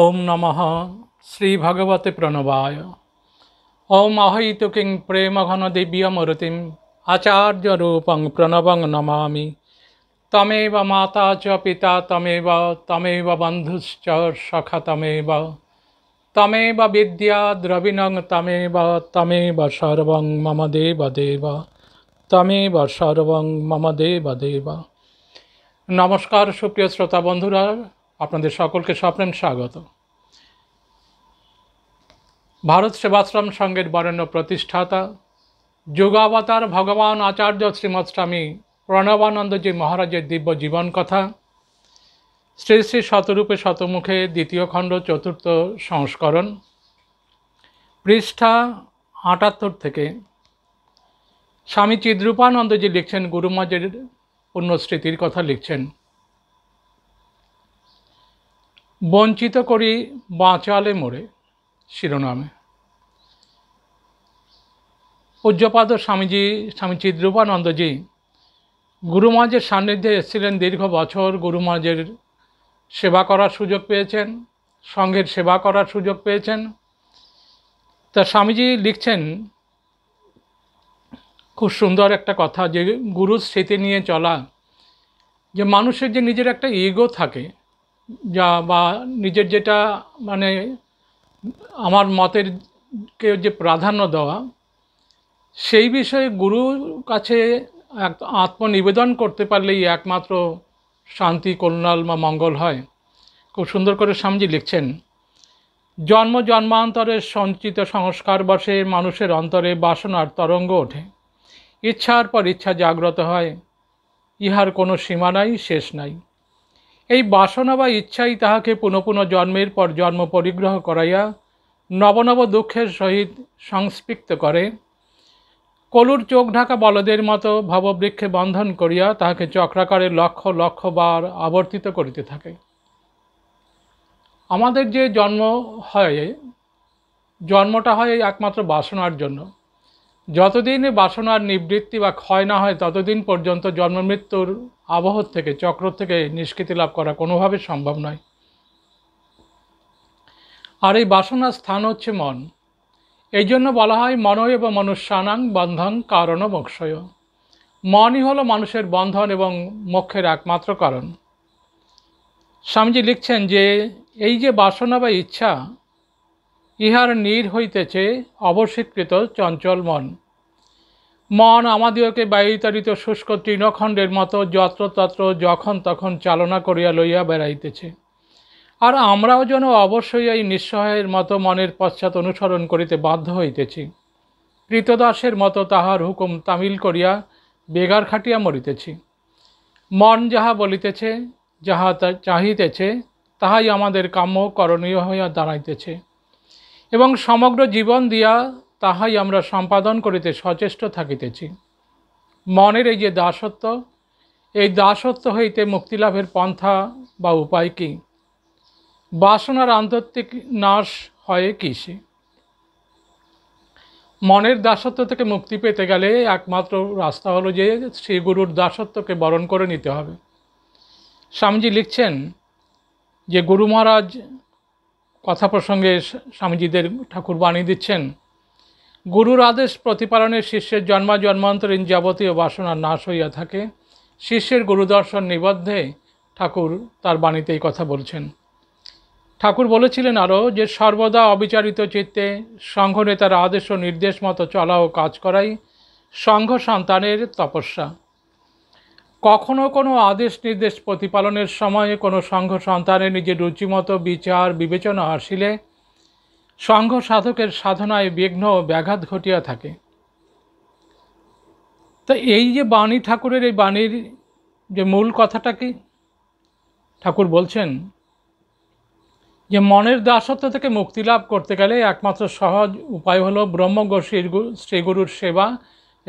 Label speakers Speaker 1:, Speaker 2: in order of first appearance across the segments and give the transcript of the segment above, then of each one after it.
Speaker 1: ওম নমঃ শ্রী ভগবতে প্রণবায় ওম অহিতুকিং প্রেম ঘন দিব্যমূর্তিম আচার্য রূপং প্রণবং নমামি তমেব মাতা চ পিতা তমেব তমেব বন্ধুশ্চ সখা তমেব তমেব বিদ্যা দ্রবিণং তমেব তমেব সর্বং মম দেব দেব তমেব সর্বং মম দেব দেব নমস্কার সুপ্রিয় শ্রোতা বন্ধুরা আপনাদের সকলকে স্বপ্নে স্বাগত ভারত সেবাশ্রম সংঘের বরেণ্য প্রতিষ্ঠাতা যোগাবতার ভগবান আচার্য শ্রীমৎ স্বামী প্রণবানন্দজি মহারাজের দিব্য জীবন কথা শ্রী শ্রী শতরূপে শতমুখে দ্বিতীয় খণ্ড চতুর্থ সংস্করণ পৃষ্ঠা আটাত্তর থেকে স্বামী চিদ্রূপানন্দজি লিখছেন গুরুমাজের পুণ্যস্মৃতির কথা লিখছেন বঞ্চিত করি বাঁচালে মোড়ে শিরোনামে পূজ্যপাদ স্বামীজি স্বামী চিদ্রূপানন্দজি গুরুমাজের সান্নিধ্যে এসেছিলেন দীর্ঘ বছর গুরুমাজের সেবা করার সুযোগ পেয়েছেন সঙ্ঘের সেবা করার সুযোগ পেয়েছেন তা স্বামীজি লিখছেন খুব সুন্দর একটা কথা যে গুরুর স্মৃতি নিয়ে চলা যে মানুষের যে নিজের একটা ইগো থাকে যা বা নিজের যেটা মানে আমার মতের কে যে প্রাধান্য দেওয়া সেই বিষয়ে গুরুর কাছে এক আত্মনিবেদন করতে পারলেই একমাত্র শান্তি কল্যাণ বা মঙ্গল হয় খুব সুন্দর করে স্বামীজি লিখছেন জন্ম জন্মান্তরের সঞ্চিত সংস্কার বসে মানুষের অন্তরে বাসনার তরঙ্গ ওঠে ইচ্ছার পর ইচ্ছা জাগ্রত হয় ইহার কোনো সীমা নাই শেষ নাই এই বাসনা বা ইচ্ছাই তাহাকে পুনঃ পুনঃ জন্মের পর জন্ম পরিগ্রহ করাইয়া নবনব দুঃখের সহিত সংস্পৃক্ত করে কলুর চোখ ঢাকা বলদের মতো ভববৃক্ষে বন্ধন করিয়া তাহাকে চক্রাকারে লক্ষ লক্ষ বার আবর্তিত করিতে থাকে আমাদের যে জন্ম হয় জন্মটা হয় একমাত্র বাসনার জন্য যতদিন বাসনার নিবৃত্তি বা ক্ষয় না হয় ততদিন পর্যন্ত জন্মমৃত্যুর আবহ থেকে চক্র থেকে নিষ্কৃতি লাভ করা কোনোভাবে সম্ভব নয় আর এই বাসনার স্থান হচ্ছে মন এই জন্য বলা হয় মনয় এবং মনুষ্যানাং বন্ধন কারণ মোক্ষয় মনই হলো মানুষের বন্ধন এবং মোক্ষের একমাত্র কারণ স্বামীজি লিখছেন যে এই যে বাসনা বা ইচ্ছা ইহার নীর হইতেছে অবশীকৃত চঞ্চল মন মন আমাদিওকে বায়ুতারিত শুষ্ক তৃণখণ্ডের মতো যত্রতত্র যখন তখন চালনা করিয়া লইয়া বেড়াইতেছে আর আমরাও যেন অবশ্যই এই নিঃসহায়ের মতো মনের পশ্চাৎ অনুসরণ করিতে বাধ্য হইতেছি কৃতদাসের মতো তাহার হুকুম তামিল করিয়া বেগার খাটিয়া মরিতেছি মন যাহা বলিতেছে যাহা চাহিতেছে তাহাই আমাদের কাম্য করণীয় হইয়া দাঁড়াইতেছে এবং সমগ্র জীবন দিয়া তাহাই আমরা সম্পাদন করিতে সচেষ্ট থাকিতেছি মনের এই যে দাসত্ব এই দাসত্ব হইতে মুক্তিলাভের পন্থা বা উপায় কী বাসনার আন্তর্তিক নাশ হয় কিসে মনের দাসত্ব থেকে মুক্তি পেতে গেলে একমাত্র রাস্তা হলো যে শ্রী গুরুর দাসত্বকে বরণ করে নিতে হবে স্বামীজি লিখছেন যে গুরু মহারাজ কথা প্রসঙ্গে স্বামীজিদের ঠাকুর বাণী দিচ্ছেন গুরুর আদেশ প্রতিপালনে শিষ্যের জন্মা জন্মান্তরীণ যাবতীয় বাসনা নাশ হইয়া থাকে শিষ্যের গুরুদর্শন নিবদ্ধে ঠাকুর তার বাণীতে এই কথা বলছেন ঠাকুর বলেছিলেন আরও যে সর্বদা অবিচারিত চিত্তে সংঘ নেতার আদেশ ও নির্দেশ মতো চলা ও কাজ করাই সংঘ সন্তানের তপস্যা কখনো কোনো আদেশ নির্দেশ প্রতিপালনের সময়ে কোনো সংঘ সন্তানের নিজের রুচিমতো বিচার বিবেচনা আসিলে সংঘ সাধকের সাধনায় বিঘ্ন ও ব্যাঘাত ঘটিয়া থাকে তো এই যে বাণী ঠাকুরের এই বাণীর যে মূল কথাটা কি ঠাকুর বলছেন যে মনের দাসত্ব থেকে মুক্তি লাভ করতে গেলে একমাত্র সহজ উপায় হলো ব্রহ্মগ শ্রীগুরুর সেবা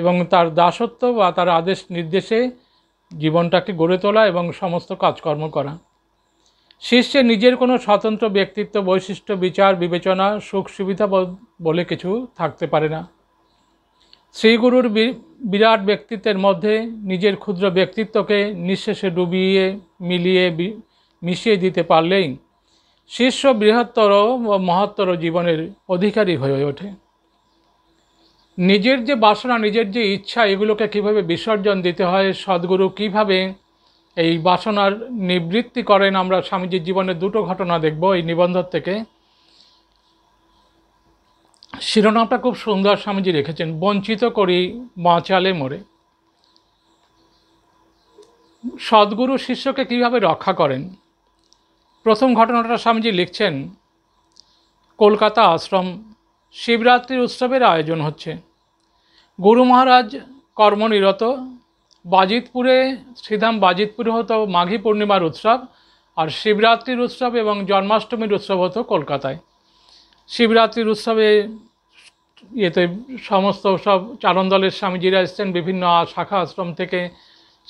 Speaker 1: এবং তার দাসত্ব বা তার আদেশ নির্দেশে জীবনটাকে গড়ে তোলা এবং সমস্ত কাজকর্ম করা শীর্ষে নিজের কোনো স্বতন্ত্র ব্যক্তিত্ব বৈশিষ্ট্য বিচার বিবেচনা সুখ সুবিধা বলে কিছু থাকতে পারে না শ্রীগুরুর বিরাট ব্যক্তিত্বের মধ্যে নিজের ক্ষুদ্র ব্যক্তিত্বকে নিঃশেষে ডুবিয়ে মিলিয়ে মিশিয়ে দিতে পারলেই শীর্ষ বৃহত্তর ও মহত্তর জীবনের অধিকারী হয়ে ওঠে নিজের যে বাসনা নিজের যে ইচ্ছা এগুলোকে কিভাবে বিসর্জন দিতে হয় সদ্গুরু কিভাবে এই বাসনার নিবৃত্তি করেন আমরা স্বামীজির জীবনে দুটো ঘটনা দেখব এই নিবন্ধ থেকে শিরোনামটা খুব সুন্দর স্বামীজি রেখেছেন বঞ্চিত করি বাঁচালে মোড়ে সদ্গুরু শিষ্যকে কিভাবে রক্ষা করেন প্রথম ঘটনাটা স্বামীজি লিখছেন কলকাতা আশ্রম শিবরাত্রির উৎসবের আয়োজন হচ্ছে গুরু মহারাজ কর্মনিরত বাজিতপুরে শ্রীধাম বাজিতপুরে হতো মাঘী পূর্ণিমার উৎসব আর শিবরাত্রির উৎসব এবং জন্মাষ্টমীর উৎসব হতো কলকাতায় শিবরাত্রির উৎসবে ইয়েতে সমস্ত সব চারণ দলের স্বামীজিরা এসছেন বিভিন্ন শাখা আশ্রম থেকে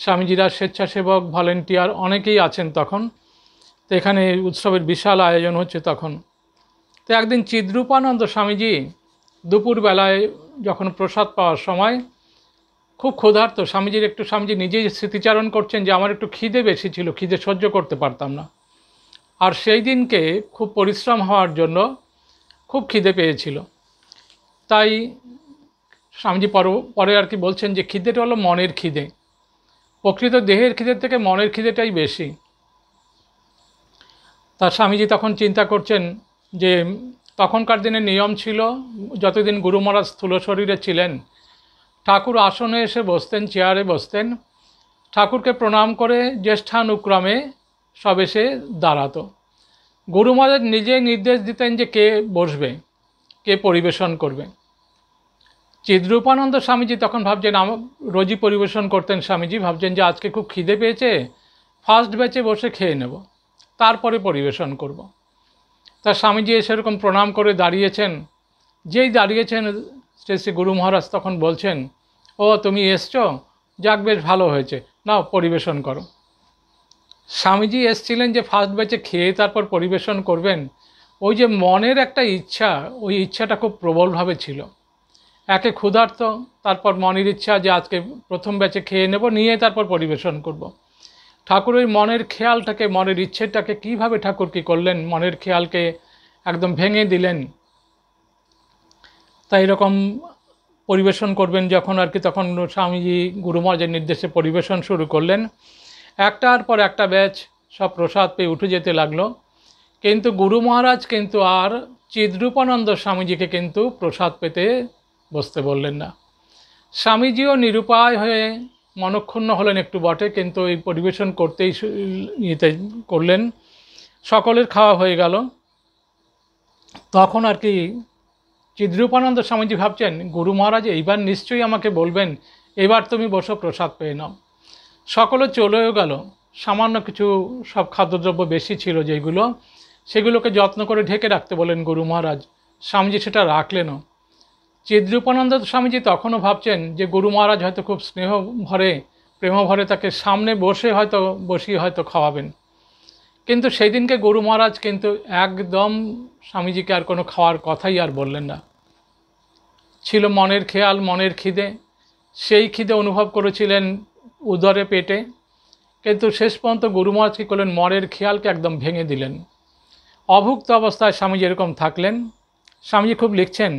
Speaker 1: স্বামীজিরা স্বেচ্ছাসেবক ভলেন্টিয়ার অনেকেই আছেন তখন তো এখানে উৎসবের বিশাল আয়োজন হচ্ছে তখন তো একদিন চিদ্রূপানন্দ স্বামীজি দুপুরবেলায় যখন প্রসাদ পাওয়ার সময় খুব ক্ষুধার্ত স্বামীজির একটু স্বামীজি নিজেই স্মৃতিচারণ করছেন যে আমার একটু খিদে বেশি ছিল খিদে সহ্য করতে পারতাম না আর সেই দিনকে খুব পরিশ্রম হওয়ার জন্য খুব খিদে পেয়েছিল তাই স্বামীজি পর পরে আর কি বলছেন যে খিদেটা হলো মনের খিদে প্রকৃত দেহের খিদের থেকে মনের খিদেটাই বেশি তা স্বামীজি তখন চিন্তা করছেন যে তখনকার দিনে নিয়ম ছিল যতদিন গুরু মহারাজ স্থূল শরীরে ছিলেন ঠাকুর আসনে এসে বসতেন চেয়ারে বসতেন ঠাকুরকে প্রণাম করে জ্যেষ্ঠানুক্রমে সব এসে দাঁড়াতো গুরু মহারাজ নিজেই নির্দেশ দিতেন যে কে বসবে কে পরিবেশন করবে চিদ্রূপানন্দ স্বামীজি তখন ভাবছেন রোজই পরিবেশন করতেন স্বামীজি ভাবছেন যে আজকে খুব খিদে পেয়েছে ফার্স্ট ব্যাচে বসে খেয়ে নেব তারপরে পরিবেশন করব। তার স্বামীজি সেরকম প্রণাম করে দাঁড়িয়েছেন যেই দাঁড়িয়েছেন শ্রী শ্রী গুরু মহারাজ তখন বলছেন ও তুমি এসছো যাক বেশ ভালো হয়েছে নাও পরিবেশন করো স্বামীজি এসছিলেন যে ফার্স্ট ব্যাচে খেয়ে তারপর পরিবেশন করবেন ওই যে মনের একটা ইচ্ছা ওই ইচ্ছাটা খুব প্রবলভাবে ছিল একে ক্ষুধার্ত তারপর মনের ইচ্ছা যে আজকে প্রথম ব্যাচে খেয়ে নেব নিয়ে তারপর পরিবেশন করব। ঠাকুরের মনের খেয়ালটাকে মনের ইচ্ছেটাকে কিভাবে ঠাকুর কি করলেন মনের খেয়ালকে একদম ভেঙে দিলেন তাই এরকম পরিবেশন করবেন যখন আর কি তখন স্বামীজি গুরুমহাজের নির্দেশে পরিবেশন শুরু করলেন একটার পর একটা ব্যাচ সব প্রসাদ পেয়ে উঠে যেতে লাগলো কিন্তু গুরু মহারাজ কিন্তু আর চিদ্রূপানন্দ স্বামীজিকে কিন্তু প্রসাদ পেতে বসতে বললেন না স্বামীজিও নিরুপায় হয়ে মনক্ষুণ্ণ হলেন একটু বটে কিন্তু এই পরিবেশন করতেই ইয়েতে করলেন সকলের খাওয়া হয়ে গেল তখন আর কি চিদ্রূপানন্দ স্বামীজি ভাবছেন গুরু মহারাজ এইবার নিশ্চয়ই আমাকে বলবেন এবার তুমি বসো প্রসাদ পেয়ে নাও সকলে চলেও গেল সামান্য কিছু সব খাদ্যদ্রব্য বেশি ছিল যেগুলো সেগুলোকে যত্ন করে ঢেকে রাখতে বলেন গুরু মহারাজ স্বামীজি সেটা রাখলেনও চিদ্রূপানন্দ স্বামীজি তখনও ভাবছেন যে গুরু মহারাজ হয়তো খুব স্নেহ ভরে প্রেম ভরে তাকে সামনে বসে হয়তো বসিয়ে হয়তো খাওয়াবেন কিন্তু সেই দিনকে গুরু মহারাজ কিন্তু একদম স্বামীজিকে আর কোনো খাওয়ার কথাই আর বললেন না ছিল মনের খেয়াল মনের খিদে সেই খিদে অনুভব করেছিলেন উদরে পেটে কিন্তু শেষ পর্যন্ত গুরু মহারাজ কী করলেন মনের খেয়ালকে একদম ভেঙে দিলেন অভুক্ত অবস্থায় স্বামীজি এরকম থাকলেন স্বামীজি খুব লিখছেন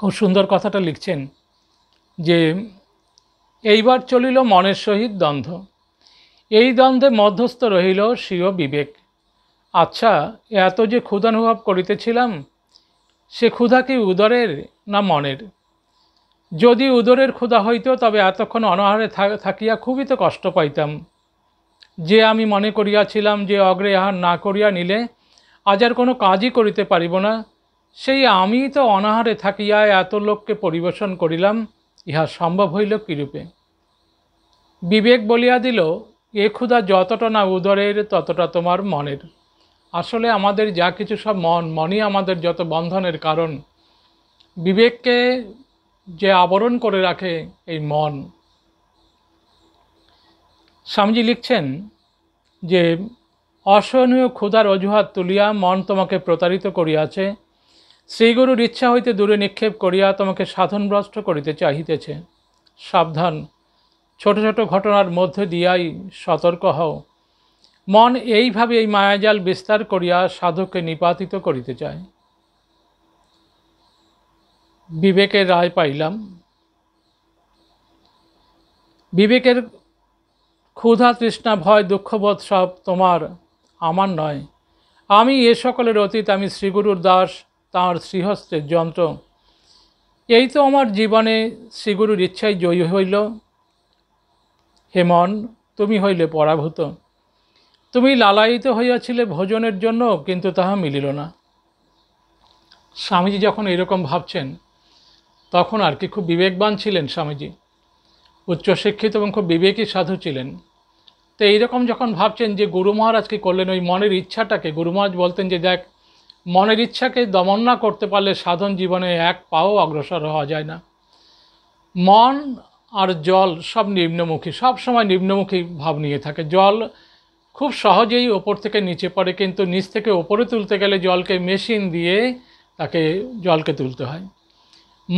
Speaker 1: খুব সুন্দর কথাটা লিখছেন যে এইবার চলিল মনের সহিত দ্বন্দ্ব এই দ্বন্দ্বে মধ্যস্থ রহিল স্বীয় বিবেক আচ্ছা এত যে ক্ষুধানুভব করিতেছিলাম সে ক্ষুধা কি উদরের না মনের যদি উদরের ক্ষুধা হইত তবে এতক্ষণ অনাহারে থাকিয়া খুবই তো কষ্ট পাইতাম যে আমি মনে করিয়াছিলাম যে অগ্রে আহার না করিয়া নিলে আজ আর কোনো কাজই করিতে পারিব না সেই আমি তো অনাহারে থাকিয়া এত লোককে পরিবেশন করিলাম ইহা সম্ভব হইল কিরূপে বিবেক বলিয়া দিল এ ক্ষুধা যতটা না উদরের ততটা তোমার মনের আসলে আমাদের যা কিছু সব মন মনই আমাদের যত বন্ধনের কারণ বিবেককে যে আবরণ করে রাখে এই মন স্বামীজি লিখছেন যে অসহনীয় ক্ষুধার অজুহাত তুলিয়া মন তোমাকে প্রতারিত করিয়াছে শ্রীগুরুর ইচ্ছা হইতে দূরে নিক্ষেপ করিয়া তোমাকে সাধনভ্রষ্ট করিতে চাহিতেছে সাবধান ছোট ছোট ঘটনার মধ্যে দিয়াই সতর্ক হও মন এইভাবে এই মায়াজাল বিস্তার করিয়া সাধককে নিপাতিত করিতে চায় বিবেকের রায় পাইলাম বিবেকের ক্ষুধা তৃষ্ণা ভয় দুঃখবোধ সব তোমার আমার নয় আমি এ সকলের অতীত আমি শ্রীগুরুর দাস তাঁর শ্রীহস্তের যন্ত্র এই তো আমার জীবনে শ্রীগুরুর ইচ্ছায় জয়ী হইল হেমন তুমি হইলে পরাভূত তুমি লালায়িত হইয়াছিলে ভোজনের জন্য কিন্তু তাহা মিলিল না স্বামীজি যখন এরকম ভাবছেন তখন আর কি খুব বিবেকবান ছিলেন স্বামীজি উচ্চশিক্ষিত এবং খুব বিবেকী সাধু ছিলেন তো এইরকম যখন ভাবছেন যে গুরু মহারাজ করলেন ওই মনের ইচ্ছাটাকে গুরু মহারাজ বলতেন যে দেখ মনের ইচ্ছাকে দমন না করতে পারলে সাধন জীবনে এক পাও অগ্রসর হওয়া যায় না মন আর জল সব নিম্নমুখী সব সময় নিম্নমুখী ভাব নিয়ে থাকে জল খুব সহজেই ওপর থেকে নিচে পড়ে কিন্তু নিচ থেকে ওপরে তুলতে গেলে জলকে মেশিন দিয়ে তাকে জলকে তুলতে হয়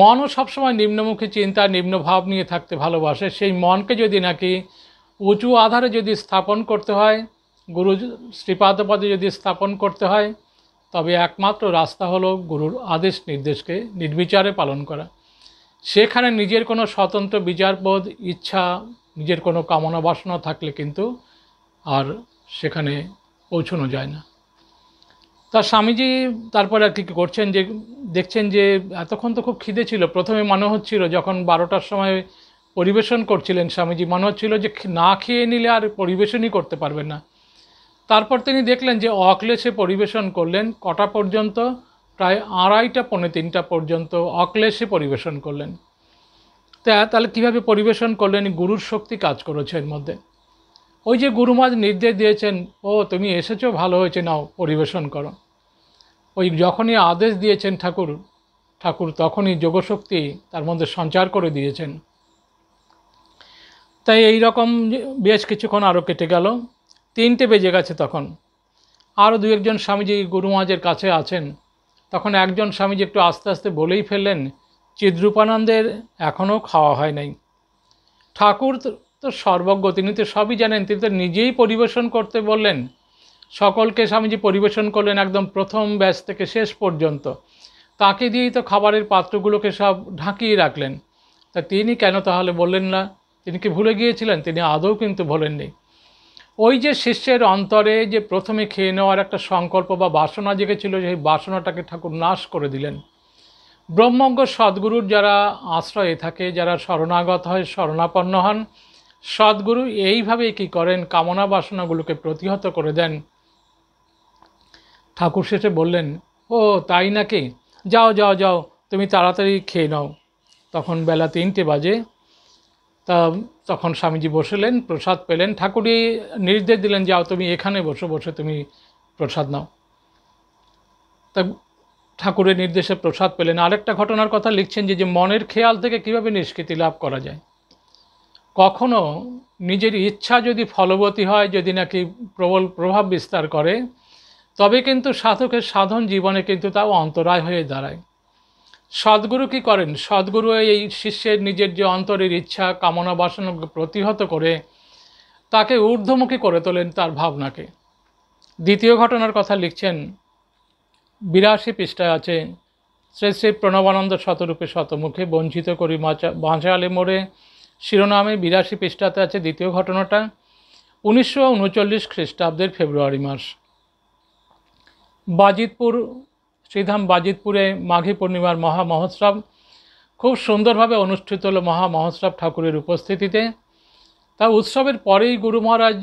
Speaker 1: মনও সবসময় নিম্নমুখী চিন্তা নিম্ন ভাব নিয়ে থাকতে ভালোবাসে সেই মনকে যদি নাকি উঁচু আধারে যদি স্থাপন করতে হয় গুরু শ্রীপাদপদে যদি স্থাপন করতে হয় তবে একমাত্র রাস্তা হলো গুরুর আদেশ নির্দেশকে নির্বিচারে পালন করা সেখানে নিজের কোনো স্বতন্ত্র বিচারবোধ ইচ্ছা নিজের কোনো কামনা বাসনা থাকলে কিন্তু আর সেখানে পৌঁছানো যায় না তার স্বামীজি তারপরে আর কি করছেন যে দেখছেন যে এতক্ষণ তো খুব খিদে ছিল প্রথমে মনে হচ্ছিল যখন বারোটার সময় পরিবেশন করছিলেন স্বামীজি মনে হচ্ছিল যে না খেয়ে নিলে আর পরিবেশনই করতে পারবেন না তারপর তিনি দেখলেন যে অক্লেশে পরিবেশন করলেন কটা পর্যন্ত প্রায় আড়াইটা পৌনে তিনটা পর্যন্ত অক্লেশে পরিবেশন করলেন তা তাহলে কীভাবে পরিবেশন করলেন গুরুর শক্তি কাজ করেছে এর মধ্যে ওই যে গুরুমাজ নির্দেশ দিয়েছেন ও তুমি এসেছো ভালো হয়েছে নাও পরিবেশন করো ওই যখনই আদেশ দিয়েছেন ঠাকুর ঠাকুর তখনই যোগশক্তি তার মধ্যে সঞ্চার করে দিয়েছেন তাই এই রকম বেশ কিছুক্ষণ আরও কেটে গেল তিনটে বেজে গেছে তখন আরও দু একজন স্বামীজি গুরু মহাজের কাছে আছেন তখন একজন স্বামীজি একটু আস্তে আস্তে বলেই ফেললেন চিদ্রূপানন্দের এখনও খাওয়া হয় নাই ঠাকুর তো সর্বজ্ঞ তিনি তো সবই জানেন তিনি তো নিজেই পরিবেশন করতে বললেন সকলকে স্বামীজি পরিবেশন করলেন একদম প্রথম ব্যাস থেকে শেষ পর্যন্ত তাকে দিয়েই তো খাবারের পাত্রগুলোকে সব ঢাকিয়ে রাখলেন তা তিনি কেন তাহলে বললেন না তিনি কি ভুলে গিয়েছিলেন তিনি আদৌ কিন্তু ভোলেননি ওই যে শিষ্যের অন্তরে যে প্রথমে খেয়ে নেওয়ার একটা সংকল্প বা বাসনা জেগেছিল সেই বাসনাটাকে ঠাকুর নাশ করে দিলেন ব্রহ্মজ্ঞ সদ্গুরুর যারা আশ্রয়ে থাকে যারা শরণাগত হয় শরণাপন্ন হন সদ্গুরু এইভাবেই কি করেন কামনা বাসনাগুলোকে প্রতিহত করে দেন ঠাকুর শেষে বললেন ও তাই নাকি যাও যাও যাও তুমি তাড়াতাড়ি খেয়ে নাও তখন বেলা তিনটে বাজে তা তখন স্বামীজি বসলেন প্রসাদ পেলেন ঠাকুরই নির্দেশ দিলেন যাও তুমি এখানে বসে বসে তুমি প্রসাদ নাও তা ঠাকুরের নির্দেশে প্রসাদ পেলেন আরেকটা ঘটনার কথা লিখছেন যে যে মনের খেয়াল থেকে কিভাবে নিষ্কৃতি লাভ করা যায় কখনো নিজের ইচ্ছা যদি ফলবতী হয় যদি নাকি প্রবল প্রভাব বিস্তার করে তবে কিন্তু সাধকের সাধন জীবনে কিন্তু তাও অন্তরায় হয়ে দাঁড়ায় সদ্গুরু কি করেন সদ্গুরু এই শিষ্যের নিজের যে অন্তরের ইচ্ছা কামনা বাসনাকে প্রতিহত করে তাকে ঊর্ধ্বমুখী করে তোলেন তার ভাবনাকে দ্বিতীয় ঘটনার কথা লিখছেন বিরাশি পৃষ্ঠায় আছে শ্রী শ্রী প্রণবানন্দ শতরূপে শতমুখে বঞ্চিত করি মাচা ভাঁচালে মোড়ে শিরোনামে বিরাশি পৃষ্ঠাতে আছে দ্বিতীয় ঘটনাটা উনিশশো উনচল্লিশ খ্রিস্টাব্দের ফেব্রুয়ারি মাস বাজিতপুর শ্রীধাম বাজিতপুরে মাঘী পূর্ণিমার মহা মহোৎসব খুব সুন্দরভাবে অনুষ্ঠিত হলো মহা মহোৎসব ঠাকুরের উপস্থিতিতে তা উৎসবের পরেই গুরু মহারাজ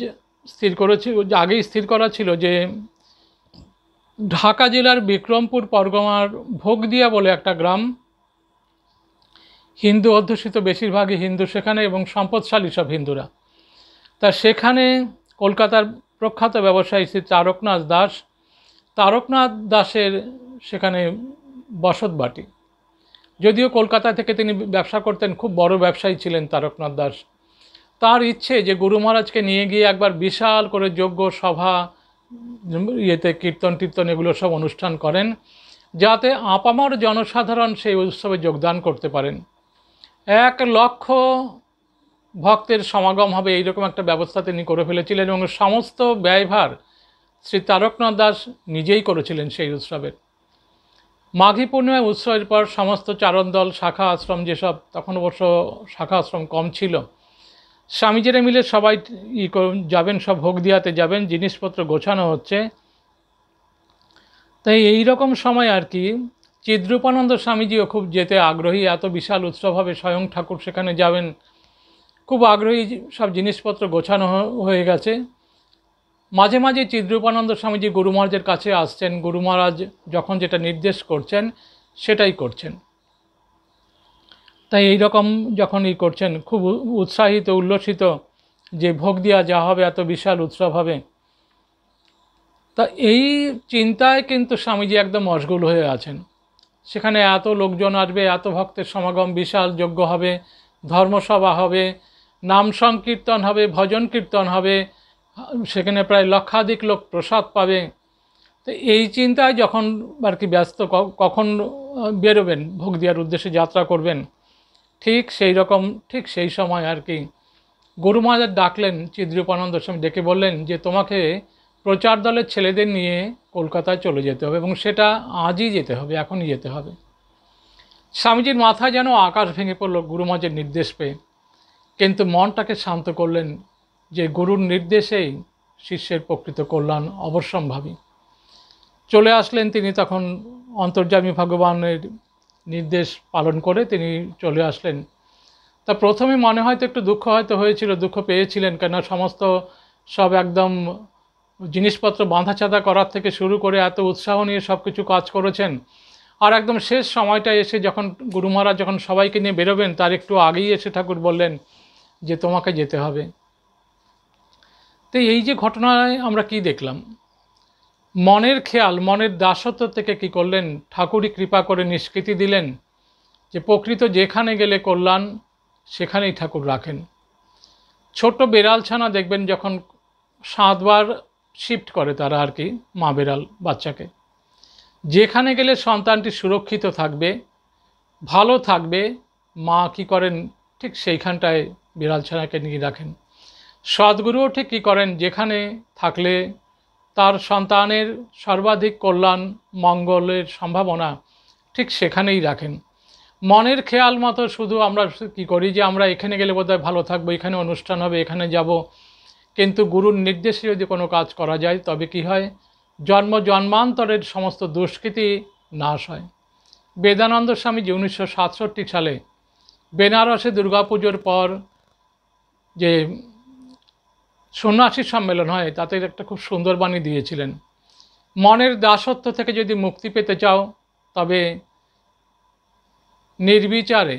Speaker 1: স্থির করেছিল আগেই স্থির করা ছিল যে ঢাকা জেলার বিক্রমপুর পরগমার ভোগদিয়া বলে একটা গ্রাম হিন্দু অধ্যুষিত বেশিরভাগই হিন্দু সেখানে এবং সম্পদশালী সব হিন্দুরা তা সেখানে কলকাতার প্রখ্যাত ব্যবসায়ী শ্রী তারকনাথ দাস তারকনাথ দাসের সেখানে বসত বাটি যদিও কলকাতা থেকে তিনি ব্যবসা করতেন খুব বড় ব্যবসায়ী ছিলেন তারকনাথ দাস তার ইচ্ছে যে গুরু মহারাজকে নিয়ে গিয়ে একবার বিশাল করে যোগ্য সভা ইয়েতে কীর্তন টীর্তন এগুলো সব অনুষ্ঠান করেন যাতে আপামর জনসাধারণ সেই উৎসবে যোগদান করতে পারেন এক লক্ষ ভক্তের সমাগম হবে এইরকম একটা ব্যবস্থা তিনি করে ফেলেছিলেন এবং সমস্ত ব্যয়ভার শ্রী তারকনাথ দাস নিজেই করেছিলেন সেই উৎসবের মাঘী পূর্ণিমায় উৎসবের পর সমস্ত চারণ দল শাখা আশ্রম যেসব তখন অবশ্য শাখা আশ্রম কম ছিল স্বামীজিরা মিলে সবাই ই যাবেন সব দিয়াতে যাবেন জিনিসপত্র গোছানো হচ্ছে তাই এই রকম সময় আর কি চিদ্রূপানন্দ স্বামীজিও খুব যেতে আগ্রহী এত বিশাল উৎসব হবে স্বয়ং ঠাকুর সেখানে যাবেন খুব আগ্রহী সব জিনিসপত্র গোছানো হয়ে গেছে মাঝে মাঝে চিদ্রূপানন্দ স্বামীজি গুরু মহারাজের কাছে আসছেন গুরু মহারাজ যখন যেটা নির্দেশ করছেন সেটাই করছেন তাই এই রকম যখন ই করছেন খুব উৎসাহিত উল্লসিত যে ভোগ দিয়া যা হবে এত বিশাল উৎসব হবে তা এই চিন্তায় কিন্তু স্বামীজি একদম মশগুল হয়ে আছেন সেখানে এত লোকজন আসবে এত ভক্তের সমাগম বিশাল যজ্ঞ হবে ধর্মসভা হবে নাম সংকীর্তন হবে ভজন কীর্তন হবে সেখানে প্রায় লক্ষাধিক লোক প্রসাদ পাবে তো এই চিন্তায় যখন আর কি ব্যস্ত কখন বেরোবেন ভোগ দেওয়ার উদ্দেশ্যে যাত্রা করবেন ঠিক সেই রকম ঠিক সেই সময় আর কি গুরু মহাজার ডাকলেন চিদ্রুপানন্দ স্বামী ডেকে বললেন যে তোমাকে প্রচার দলের ছেলেদের নিয়ে কলকাতায় চলে যেতে হবে এবং সেটা আজই যেতে হবে এখনই যেতে হবে স্বামীজির মাথায় যেন আকাশ ভেঙে পড়ল গুরু নির্দেশ পেয়ে কিন্তু মনটাকে শান্ত করলেন যে গুরুর নির্দেশেই শিষ্যের প্রকৃত কল্যাণ অবশ্যম্ভাবী চলে আসলেন তিনি তখন অন্তর্যামী ভগবানের নির্দেশ পালন করে তিনি চলে আসলেন তা প্রথমে মনে হয়তো একটু দুঃখ হয়তো হয়েছিল দুঃখ পেয়েছিলেন কেন সমস্ত সব একদম জিনিসপত্র চাঁধা করার থেকে শুরু করে এত উৎসাহ নিয়ে সব কিছু কাজ করেছেন আর একদম শেষ সময়টা এসে যখন গুরু মহারাজ যখন সবাইকে নিয়ে বেরোবেন তার একটু আগেই এসে ঠাকুর বললেন যে তোমাকে যেতে হবে তো এই যে ঘটনায় আমরা কি দেখলাম মনের খেয়াল মনের দাসত্ব থেকে কি করলেন ঠাকুরই কৃপা করে নিষ্কৃতি দিলেন যে প্রকৃত যেখানে গেলে কল্যাণ সেখানেই ঠাকুর রাখেন ছোট্ট বেড়ালছানা দেখবেন যখন সাতবার শিফট করে তারা আর কি মা বেড়াল বাচ্চাকে যেখানে গেলে সন্তানটি সুরক্ষিত থাকবে ভালো থাকবে মা কি করেন ঠিক সেইখানটায় বিড়াল ছানাকে নিয়ে রাখেন সদ্গুরুও ঠিক কী করেন যেখানে থাকলে তার সন্তানের সর্বাধিক কল্যাণ মঙ্গলের সম্ভাবনা ঠিক সেখানেই রাখেন মনের খেয়াল মতো শুধু আমরা কি করি যে আমরা এখানে গেলে বোধহয় ভালো থাকবো এখানে অনুষ্ঠান হবে এখানে যাব কিন্তু গুরুর নির্দেশে যদি কোনো কাজ করা যায় তবে কি হয় জন্ম জন্মান্তরের সমস্ত দুষ্কৃতি নাশ হয় বেদানন্দ স্বামীজি উনিশশো সালে বেনারসে দুর্গাপুজোর পর যে সন্ন্যাসীর সম্মেলন হয় তাতে একটা খুব সুন্দর বাণী দিয়েছিলেন মনের দাসত্ব থেকে যদি মুক্তি পেতে চাও তবে নির্বিচারে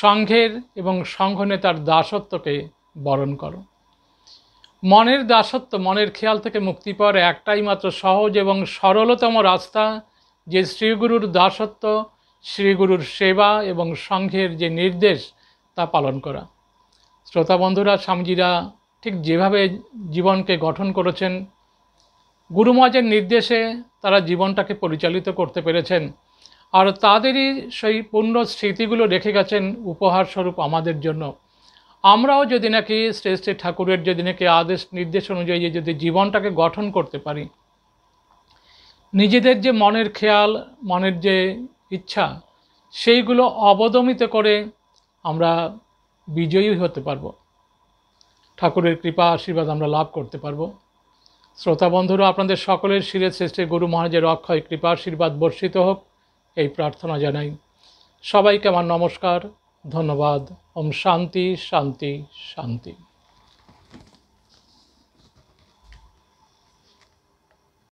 Speaker 1: সংঘের এবং সংঘ নেতার দাসত্বকে বরণ করো মনের দাসত্ব মনের খেয়াল থেকে মুক্তি পাওয়ার একটাই মাত্র সহজ এবং সরলতম রাস্তা যে শ্রীগুরুর দাসত্ব শ্রীগুরুর সেবা এবং সংঘের যে নির্দেশ তা পালন করা শ্রোতা বন্ধুরা স্বামীজিরা ঠিক যেভাবে জীবনকে গঠন করেছেন গুরুমাজের নির্দেশে তারা জীবনটাকে পরিচালিত করতে পেরেছেন আর তাদেরই সেই পূর্ণ স্মৃতিগুলো রেখে গেছেন উপহার স্বরূপ আমাদের জন্য আমরাও যদি নাকি শ্রেষ্ঠ ঠাকুরের যদি নাকি আদেশ নির্দেশ অনুযায়ী যদি জীবনটাকে গঠন করতে পারি নিজেদের যে মনের খেয়াল মনের যে ইচ্ছা সেইগুলো অবদমিত করে আমরা বিজয়ী হতে পারবো ঠাকুরের কৃপা আশীর্বাদ আমরা লাভ করতে পারবো শ্রোতা বন্ধুরা আপনাদের সকলের শিরে শ্রেষ্ঠে গুরু মহারাজের অক্ষয় কৃপা আশীর্বাদ বর্ষিত হোক এই প্রার্থনা জানাই সবাইকে আমার নমস্কার ধন্যবাদ ওম শান্তি শান্তি শান্তি